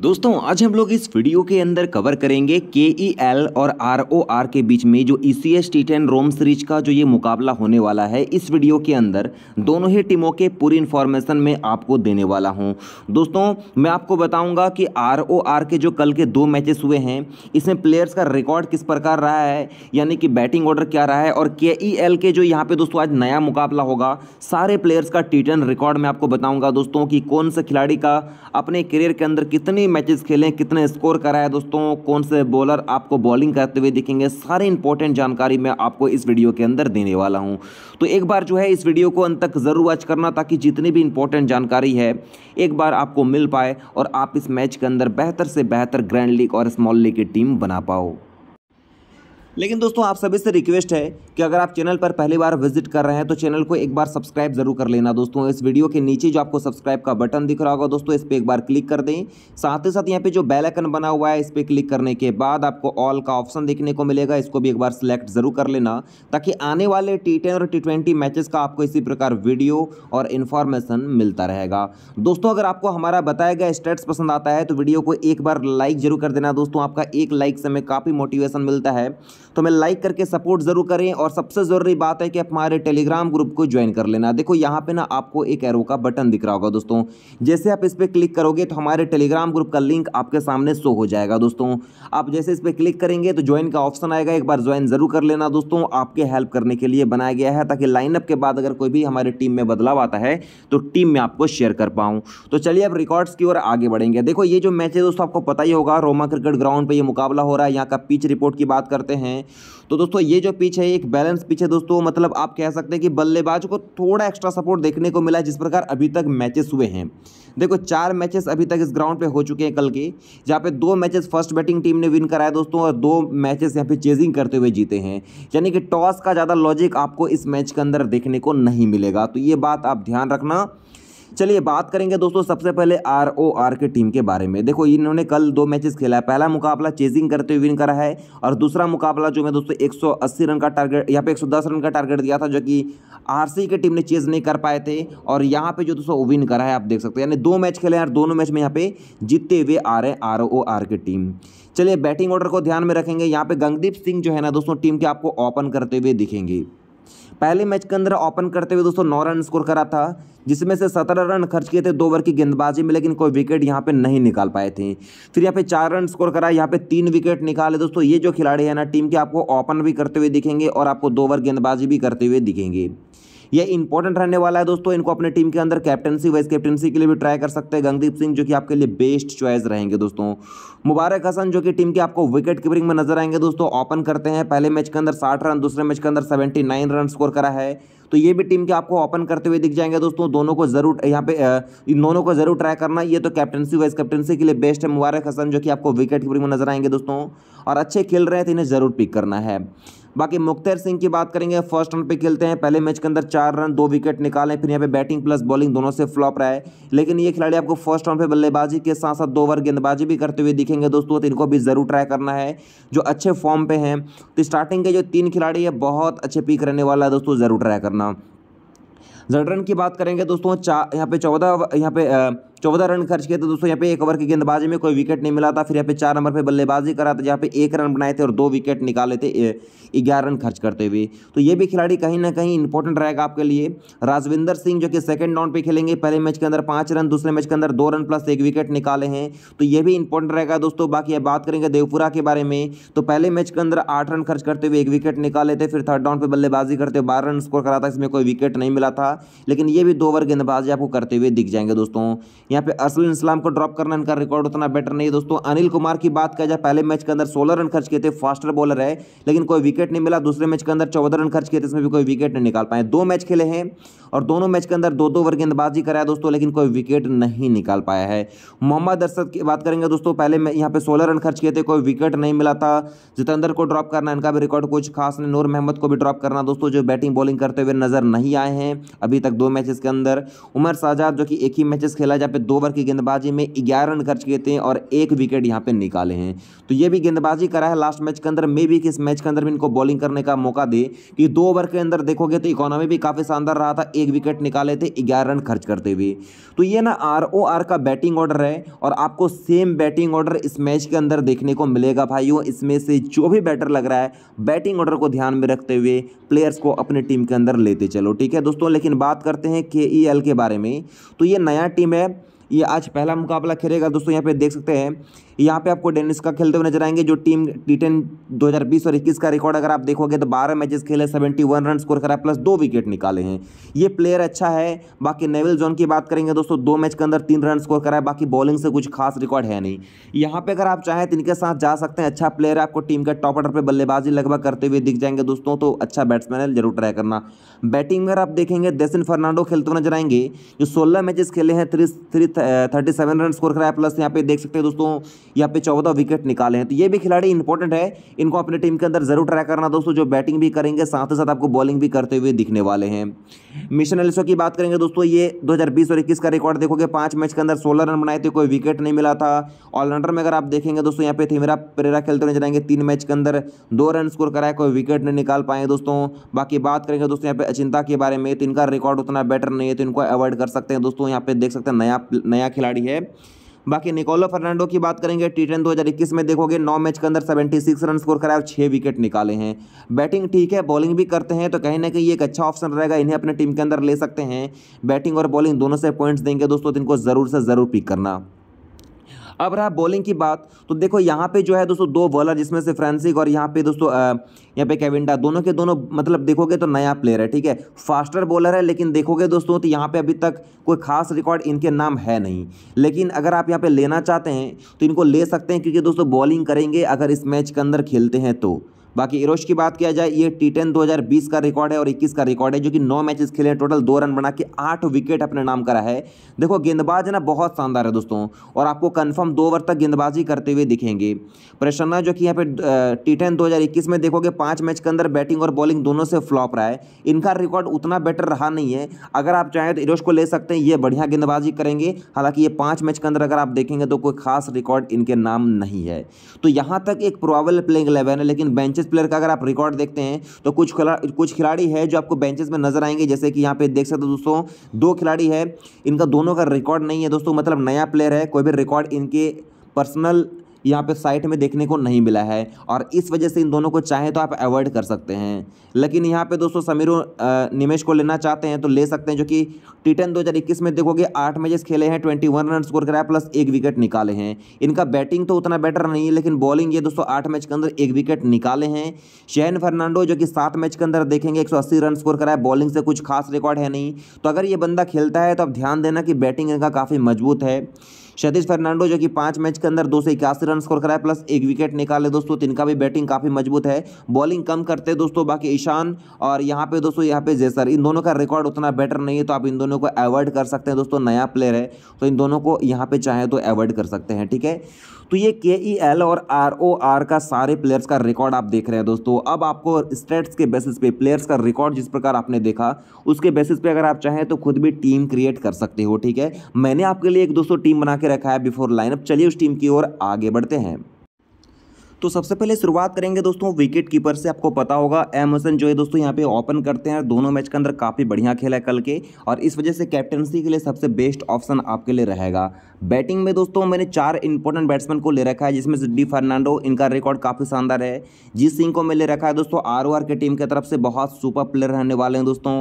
दोस्तों आज हम लोग इस वीडियो के अंदर कवर करेंगे के ई एल और आर ओ आर के बीच में जो E C S T ten Rome series का जो ये मुकाबला होने वाला है इस वीडियो के अंदर दोनों ही टीमों के पूरी इन्फॉर्मेशन मैं आपको देने वाला हूं दोस्तों मैं आपको बताऊंगा कि आर ओ आर के जो कल के दो मैचेस हुए हैं इसमें प्लेयर्स का रिकॉर्ड किस प्रकार रहा है यानी कि बैटिंग ऑर्डर क्या रहा है और के ई एल के जो यहाँ पर दोस्तों आज नया मुकाबला होगा सारे प्लेयर्स का टी टेन रिकॉर्ड मैं आपको बताऊँगा दोस्तों कि कौन सा खिलाड़ी का अपने करियर के अंदर कितने कितनी मैचेस खेले हैं कितने स्कोर कराया दोस्तों कौन से बॉलर आपको बॉलिंग करते हुए दिखेंगे सारे इंपॉर्टेंट जानकारी मैं आपको इस वीडियो के अंदर देने वाला हूँ तो एक बार जो है इस वीडियो को अंत तक ज़रूर वॉच करना ताकि जितनी भी इंपॉर्टेंट जानकारी है एक बार आपको मिल पाए और आप इस मैच के अंदर बेहतर से बेहतर ग्रैंड लीग और स्मॉल लीग की टीम बना पाओ लेकिन दोस्तों आप सभी से रिक्वेस्ट है कि अगर आप चैनल पर पहली बार विजिट कर रहे हैं तो चैनल को एक बार सब्सक्राइब जरूर कर लेना दोस्तों इस वीडियो के नीचे जो आपको सब्सक्राइब का बटन दिख रहा होगा दोस्तों इस पर एक बार क्लिक कर दें साथ ही साथ यहाँ पे जो बेलाइकन बना हुआ है इस पर क्लिक करने के बाद आपको ऑल का ऑप्शन देखने को मिलेगा इसको भी एक बार सिलेक्ट जरूर कर लेना ताकि आने वाले टी और टी ट्वेंटी मैचेस का आपको इसी प्रकार वीडियो और इन्फॉर्मेशन मिलता रहेगा दोस्तों अगर आपको हमारा बताया गया स्टेट्स पसंद आता है तो वीडियो को एक बार लाइक जरूर कर देना दोस्तों आपका एक लाइक से हमें काफ़ी मोटिवेशन मिलता है तो हमें लाइक करके सपोर्ट जरूर करें और और सबसे ज़रूरी बात है कि आप हमारे टेलीग्राम ग्रुप को ज्वाइन कर लेना देखो यहाँ पे ना आपको एक एरो का बटन दिख रहा होगा दोस्तों जैसे आप इस पर क्लिक करोगे तो हमारे टेलीग्राम ग्रुप का लिंक आपके सामने शो हो जाएगा दोस्तों आप जैसे इस पर क्लिक करेंगे तो ज्वाइन का ऑप्शन आएगा एक बार ज्वाइन ज़रूर कर लेना दोस्तों आपके हेल्प करने के लिए बनाया गया है ताकि लाइनअप के बाद अगर कोई भी हमारे टीम में बदलाव आता है तो टीम में आपको शेयर कर पाऊँ तो चलिए अब रिकॉर्ड्स की ओर आगे बढ़ेंगे देखो ये जो मैच है दोस्तों आपको पता ही होगा रोमा क्रिकेट ग्राउंड पर यह मुकाबला हो रहा है यहाँ का पिच रिपोर्ट की बात करते हैं तो दोस्तों ये जो पिच है एक बैलेंस पीछे दोस्तों मतलब आप कह सकते हैं कि बल्लेबाज को थोड़ा एक्स्ट्रा सपोर्ट देखने को मिला जिस प्रकार अभी तक मैचेस हुए हैं देखो चार मैचेस अभी तक इस ग्राउंड पे हो चुके हैं कल के जहाँ पे दो मैचेस फर्स्ट बैटिंग टीम ने विन कराया दोस्तों और दो मैचेस यहाँ पे चेजिंग करते हुए जीते हैं यानी कि टॉस का ज़्यादा लॉजिक आपको इस मैच के अंदर देखने को नहीं मिलेगा तो ये बात आप ध्यान रखना चलिए बात करेंगे दोस्तों सबसे पहले आर ओ आर की टीम के बारे में देखो इन्होंने कल दो मैचेस खेला है पहला मुकाबला चेजिंग करते हुए विन करा है और दूसरा मुकाबला जो मैं दोस्तों 180 रन का टारगेट यहाँ पे 110 रन का टारगेट दिया था जो कि सी की टीम ने चेज नहीं कर पाए थे और यहाँ पे जो दोस्तों विन करा है आप देख सकते हैं यानी दो मैच खेले हैं और दोनों मैच में यहाँ पे जीतते हुए आ रहे हैं आर ओ आर की टीम चलिए बैटिंग ऑर्डर को ध्यान में रखेंगे यहाँ पे गंगदीप सिंह जो है ना दोस्तों टीम के आपको ओपन करते हुए दिखेंगे पहले मैच के अंदर ओपन करते हुए दोस्तों नौ रन स्कोर करा था जिसमें से सत्रह रन खर्च किए थे दो ओवर की गेंदबाजी में लेकिन कोई विकेट यहाँ पे नहीं निकाल पाए थे फिर यहाँ पे चार रन स्कोर करा यहाँ पे तीन विकेट निकाले दोस्तों ये जो खिलाड़ी है ना टीम के आपको ओपन भी करते हुए दिखेंगे और आपको दो ओवर गेंदबाजी भी करते हुए दिखेंगे ये इंपॉर्टेंट रहने वाला है दोस्तों इनको अपने टीम के अंदर कैप्टनसी वाइस कैप्टनसी के लिए भी ट्राई कर सकते हैं गंगदीप सिंह जो कि आपके लिए बेस्ट चॉइस रहेंगे दोस्तों मुबारक हसन जो कि टीम के आपको विकेट कीपिंग में नजर आएंगे दोस्तों ओपन करते हैं पहले मैच के अंदर साठ रन दूसरे मैच के अंदर सेवेंटी रन स्कोर करा है तो ये भी टीम के आपको ओपन करते हुए दिख जाएंगे दोस्तों दोनों को जरूर यहाँ पे इन दोनों को जरूर ट्राई करना ये तो कैप्टनसी वाइस कैप्टनसी के लिए बेस्ट है मुबारक हसन जो कि आपको विकेट कीपिंग में नजर आएंगे दोस्तों और अच्छे खेल रहे हैं तो इन्हें जरूर पिक करना है बाकी मुख्तर सिंह की बात करेंगे फर्स्ट रन पे खेलते हैं पहले मैच के अंदर चार रन दो विकेट निकालें फिर यहाँ पे बैटिंग प्लस बॉलिंग दोनों से फ्लॉप रहा है लेकिन ये खिलाड़ी आपको फर्स्ट राउंड पे बल्लेबाजी के साथ साथ दो ओवर गेंदबाजी भी करते हुए दिखेंगे दोस्तों तो इनको भी ज़रूर ट्राई करना है जो अच्छे फॉर्म पे हैं तो स्टार्टिंग के जो तीन खिलाड़ी है बहुत अच्छे पिक रहने वाला है दोस्तों ज़रूर ट्राई करना जड रन की बात करेंगे दोस्तों चार यहाँ पे चौदह यहाँ पे चौदह रन खर्च किए थे दोस्तों यहाँ पे एक ओवर की गेंदबाजी में कोई विकेट नहीं मिला था फिर यहाँ पे चार नंबर पे बल्लेबाजी करा था जहाँ पे एक रन बनाए थे और दो विकेट निकाले थे ग्यारह रन खर्च करते हुए तो ये भी खिलाड़ी कहीं ना कहीं इंपॉर्टेंट रहेगा आपके लिए राजविंदर सिंह जो कि सेकंड राउंड पे खेलेंगे पहले मैच के अंदर पाँच रन दूसरे मैच के अंदर दो रन प्लस एक विकेट निकाले हैं तो ये भी इंपॉर्टेंट रहेगा दोस्तों बाकी अब बात करेंगे देवपुरा के बारे में तो पहले मैच के अंदर आठ रन खर्च करते हुए एक विकेट निकाले थे फिर थर्ड राउंड पर बल्लेबाजी करते हुए बारह रन स्कोर करा था इसमें कोई विकेट नहीं मिला था लेकिन ये भी दो ओवर गेंदबाजी आपको करते हुए दिख जाएंगे दोस्तों यहाँ पे असल इस्लाम को ड्रॉप करना इनका रिकॉर्ड उतना बेटर नहीं है दोस्तों अनिल कुमार की बात किया जाए पहले मैच के अंदर सोलह रन खर्च किए थे फास्टर बॉलर है लेकिन कोई विकेट नहीं मिला दूसरे मैच के अंदर चौदह रन खर्च किए थे इसमें भी कोई विकेट नहीं निकाल पाए दो मैच खेले हैं और दोनों मैच के अंदर दो दो ओवर गेंदबाजी कराया दोस्तों लेकिन कोई विकेट नहीं निकाल पाया है मोहम्मद अरसद की बात करेंगे दोस्तों पहले यहाँ पे सोलह रन खर्च किए थे कोई विकेट नहीं मिला था जितेंद्र को ड्रॉप करना इनका भी रिकॉर्ड कुछ खास नहीं नूर मोहम्मद को भी ड्रॉप करना दोस्तों जो बैटिंग बॉलिंग करते हुए नजर नहीं आए हैं अभी तक दो मैचेस के अंदर उमर साजाद जो कि एक ही मैचेस खेला जहाँ पे दो ओवर की गेंदबाजी में ग्यारह रन खर्च किए थे और एक विकेट यहाँ पे निकाले हैं तो ये भी गेंदबाजी करा है लास्ट मैच के अंदर मे भी कि इस मैच के अंदर भी इनको बॉलिंग करने का मौका दे कि दो ओवर के अंदर देखोगे तो इकोनॉमी भी काफ़ी शानदार रहा था एक विकेट निकाले थे ग्यारह रन खर्च करते हुए तो ये ना आर का बैटिंग ऑर्डर है और आपको सेम बैटिंग ऑर्डर इस मैच के अंदर देखने को मिलेगा भाइयों इसमें से जो भी बैटर लग रहा है बैटिंग ऑर्डर को ध्यान में रखते हुए प्लेयर्स को अपने टीम के अंदर लेते चलो ठीक है दोस्तों लेकिन बात करते हैं के ई एल के बारे में तो ये नया टीम है ये आज पहला मुकाबला खेलेगा दोस्तों यहाँ पे देख सकते हैं यहाँ पे आपको डेनिस का खेलते हुए नजर आएंगे जो टीम टी टेन दो और इक्कीस का रिकॉर्ड अगर आप देखोगे तो बारह मैचेस खेले सेवेंटी वन रन स्कोर करा प्लस दो विकेट निकाले हैं ये प्लेयर अच्छा है बाकी नेविल जोन की बात करेंगे दोस्तों दो मैच के अंदर तीन रन स्कोर करा है बाकी बॉलिंग से कुछ खास रिकॉर्ड है नहीं यहाँ पे अगर आप चाहें तो इनके साथ जा सकते हैं अच्छा प्लेयर आपको टीम के टॉप ऑर्डर पर बल्लेबाजी लगभग करते हुए दिख जाएंगे दोस्तों तो अच्छा बैट्समैन है जरूर ट्राई करना बैटिंग में आप देखेंगे देसिन फर्नांडो खेलते हुए नजर आएंगे जो सोलह मैचेस खेले हैं three three thirty seven run score कराया प्लस यहाँ पे देख सकते हैं दोस्तों यहाँ पे चौदह विकेट निकाले हैं तो ये भी खिलाड़ी इंपॉर्टेंट है इनको अपनी टीम के अंदर जरूर ट्राई करना दोस्तों जो बैटिंग भी करेंगे साथ ही साथ आपको बॉलिंग भी करते हुए दिखने वाले हैं मिशन एलिसो की बात करेंगे दोस्तों ये दो और इक्कीस का रिकॉर्ड देखोगे पांच मैच के अंदर सोलह रन बनाए थे कोई विकेट नहीं मिला था ऑलराउंडर में अगर आप देखेंगे दोस्तों यहाँ पे थिमेरा प्रेरा खेलते नजर आएंगे तीन मैच के अंदर दो रन स्कोर कराए कोई विकेट नहीं निकाल पाए दोस्तों बाकी बात करेंगे दोस्तों यहाँ पे अचिंता के बारे में तो इनका रिकॉर्ड उतना बेटर नहीं है तो इनको अवॉइड कर सकते हैं दोस्तों यहाँ पे देख सकते हैं नया नया खिलाड़ी है बाकी निकोलो फर्नांडो की बात करेंगे टी टेन दो में देखोगे नौ मैच के अंदर सेवेंटी सिक्स रन स्कोर कराए और छः विकेट निकाले हैं बैटिंग ठीक है बॉलिंग भी करते हैं तो कहीं ना कहीं एक अच्छा ऑप्शन रहेगा इन्हें अपने टीम के अंदर ले सकते हैं बैटिंग और बॉलिंग दोनों से पॉइंट्स देंगे दोस्तों तो इनको ज़रूर से ज़रूर पिक करना अब रहा बॉलिंग की बात तो देखो यहाँ पे जो है दोस्तों दो बॉलर जिसमें से फ्रांसिक और यहाँ पे दोस्तों यहाँ पे कैविंडा दोनों के दोनों मतलब देखोगे तो नया प्लेयर है ठीक है फास्टर बॉलर है लेकिन देखोगे दोस्तों तो यहाँ पे अभी तक कोई खास रिकॉर्ड इनके नाम है नहीं लेकिन अगर आप यहाँ पे लेना चाहते हैं तो इनको ले सकते हैं क्योंकि दोस्तों बॉलिंग करेंगे अगर इस मैच के अंदर खेलते हैं तो बाकी इरोश की बात किया जाए ये टी टेन दो का रिकॉर्ड है और इक्कीस का रिकॉर्ड है जो कि नौ मैचेस खेले टोटल दो रन बना के आठ विकेट अपने नाम करा है देखो गेंदबाज है ना बहुत शानदार है दोस्तों और आपको कन्फर्म दो ओवर तक गेंदबाजी करते हुए दिखेंगे प्रसन्ना जो कि यहाँ पे टी टेन दो में देखोगे पाँच मैच के अंदर बैटिंग और बॉलिंग दोनों से फ्लॉप रहा है इनका रिकॉर्ड उतना बेटर रहा नहीं है अगर आप चाहें तो इरोश को ले सकते हैं ये बढ़िया गेंदबाजी करेंगे हालांकि ये पाँच मैच के अंदर अगर आप देखेंगे तो कोई खास रिकॉर्ड इनके नाम नहीं है तो यहाँ तक एक प्रोबेबल प्लेइंग इलेवन है लेकिन बेंचेस प्लेयर का अगर आप रिकॉर्ड देखते हैं तो कुछ कुछ खिलाड़ी है जो आपको बेंचेस में नजर आएंगे जैसे कि यहाँ पे देख सकते हो दोस्तों दो खिलाड़ी है इनका दोनों का रिकॉर्ड नहीं है दोस्तों मतलब नया प्लेयर है कोई भी रिकॉर्ड इनके पर्सनल यहाँ पे साइट में देखने को नहीं मिला है और इस वजह से इन दोनों को चाहे तो आप अवॉइड कर सकते हैं लेकिन यहाँ पे दोस्तों समीर निमेश को लेना चाहते हैं तो ले सकते हैं जो कि टी टेन दो में देखोगे आठ मैचेस खेले हैं ट्वेंटी वन रन स्कोर कराया प्लस एक विकेट निकाले हैं इनका बैटिंग तो उतना बेटर नहीं है लेकिन बॉलिंग ये दोस्तों आठ मैच के अंदर एक विकेट निकाले हैं शहन फर्नांडो जो कि सात मैच के अंदर देखेंगे एक रन स्कोर कराया बॉलिंग से कुछ खास रिकॉर्ड है नहीं तो अगर ये बंदा खेलता है तो आप ध्यान देना कि बैटिंग इनका काफ़ी मजबूत है क्षतिश फर्नांडो जो कि पांच मैच के अंदर दो सौ इक्यासी रन स्कोर कराए प्लस एक विकेट निकाले दोस्तों तिनका तो भी बैटिंग काफ़ी मजबूत है बॉलिंग कम करते दोस्तों बाकी ईशान और यहाँ पे दोस्तों यहाँ पे जैसर इन दोनों का रिकॉर्ड उतना बेटर नहीं है तो आप इन दोनों को अवॉइड कर सकते हैं दोस्तों नया प्लेयर है तो इन दोनों को यहाँ पे चाहें तो अवॉइड कर सकते हैं ठीक है तो ये के ई एल और आर ओ आर का सारे प्लेयर्स का रिकॉर्ड आप देख रहे हैं दोस्तों अब आपको स्टेट्स के बेसिस पे प्लेयर्स का रिकॉर्ड जिस प्रकार आपने देखा उसके बेसिस पे अगर आप चाहें तो खुद भी टीम क्रिएट कर सकते हो ठीक है मैंने आपके लिए एक दोस्तों टीम बना के रखा है बिफोर लाइनअप चलिए उस टीम की ओर आगे बढ़ते हैं तो सबसे पहले शुरुआत करेंगे दोस्तों विकेट कीपर से आपको पता होगा एम हसन जो है दोस्तों यहाँ पे ओपन करते हैं दोनों मैच के अंदर काफ़ी बढ़िया खेला है कल के और इस वजह से कैप्टनसी के लिए सबसे बेस्ट ऑप्शन आपके लिए रहेगा बैटिंग में दोस्तों मैंने चार इंपॉर्टेंट बैट्समैन को ले रखा है जिसमें से डी फर्नांडो इनका रिकॉर्ड काफ़ी शानदार है जी सिंह को मैं ले रखा है दोस्तों आर ओ आर की टीम की तरफ से बहुत सुपर प्लेयर रहने वाले हैं दोस्तों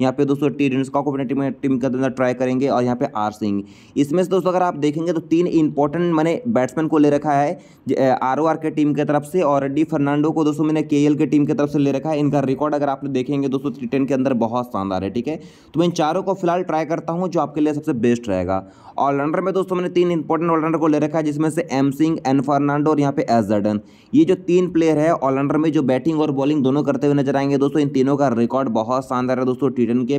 यहाँ पे दोस्तों टी रिनुस्का को अपनी टीम टीम के अंदर ट्राई करेंगे और यहाँ पे आर सिंह इसमें से दोस्तों अगर आप देखेंगे तो तीन इंपॉर्टेंट मैंने बैट्समैन को ले रखा है आर ओ आर के टीम की तरफ से और डी फर्नांडो को दोस्तों मैंने के एल के टीम की तरफ से ले रखा है इनका रिकॉर्ड अगर आप देखेंगे दोस्तों टी टेन के अंदर बहुत शानदार है ठीक है तो मैं इन चारों को फिलहाल ट्राई करता हूँ जो आपके लिए सबसे बेस्ट रहेगा ऑलराउंडर में दोस्तों दोस्तों मैंने तीन इंपॉर्टेंट ऑलराउंडर को ले रखा है जिसमें से एम सिंह एन फर्नांडो और यहाँ पे एस जर्डन ये जो तीन प्लेयर है ऑलराउंडर में जो बैटिंग और बॉलिंग दोनों करते हुए नजर आएंगे दोस्तों इन तीनों का रिकॉर्ड बहुत शानदार है दोस्तों टी के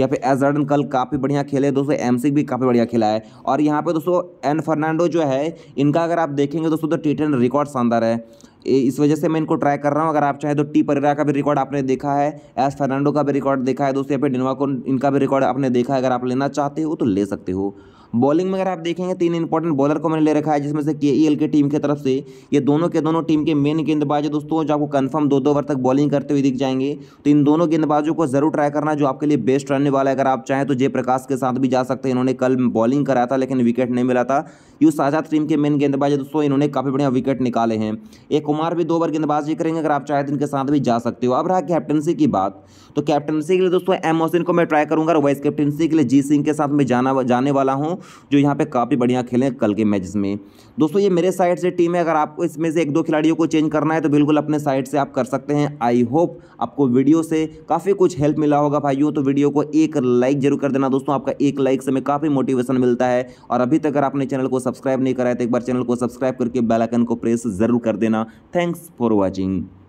यहाँ पे एस जर्डन कल काफ़ी बढ़िया खेले दोस्तों एम सिंह भी काफ़ी बढ़िया खेला है और यहाँ पे दोस्तों एन फर्नांडो जो है इनका अगर आप देखेंगे दोस्तों तो टी रिकॉर्ड शानदार है इस वजह से मैं इनको ट्राई कर रहा हूँ अगर आप चाहें तो टी परेरा का भी रिकॉर्ड आपने देखा है एस फर्नांडो का भी रिकॉर्ड देखा है दोस्तों यहाँ पे डिनवा को इनका भी रिकॉर्ड आपने देखा है अगर आप लेना चाहते हो तो ले सकते हो बॉलिंग में अगर आप देखेंगे तीन इंपॉर्टेंट बॉलर को मैंने ले रखा है जिसमें से के ई एल की टीम की तरफ से ये दोनों के दोनों टीम के मेन गेंदबाज है दोस्तों जो आपको कन्फर्म दो दो ओवर तक बॉलिंग करते हुए दिख जाएंगे तो इन दोनों गेंदबाजों को जरूर ट्राई करना जो आपके लिए बेस्ट रहने वाला है अगर आप चाहें तो जयप्रकाश के साथ भी जा सकते हैं इन्होंने कल बॉलिंग कराया था लेकिन विकेट नहीं मिला था यू साझा टीम के मेन गेंदबाज है दोस्तों इन्होंने काफ़ी बढ़िया विकेट निकाले हैं एक कुमार भी दो ओवर गेंदबाजी करेंगे अगर आप चाहें तो इनके साथ भी जा सकते हो अब रहा कैप्टनसी की बात तो कैप्टनसी के लिए दोस्तों एम मोहसिन को मैं ट्राई करूंगा और वाइस कैप्टनसी के लिए जी सिंह के साथ मैं जाना जाने वाला हूँ दोस्तों जो यहाँ पे काफ़ी बढ़िया खेलें कल के मैचेस में दोस्तों ये मेरे साइड से टीम है अगर आपको इसमें से एक दो खिलाड़ियों को चेंज करना है तो बिल्कुल अपने साइड से आप कर सकते हैं आई होप आपको वीडियो से काफ़ी कुछ हेल्प मिला होगा भाइयों तो वीडियो को एक लाइक जरूर कर देना दोस्तों आपका एक लाइक से हमें काफ़ी मोटिवेशन मिलता है और अभी तक अगर आपने चैनल को सब्सक्राइब नहीं कराया तो एक बार चैनल को सब्सक्राइब करके बेलाइकन को प्रेस ज़रूर कर देना थैंक्स फॉर वॉचिंग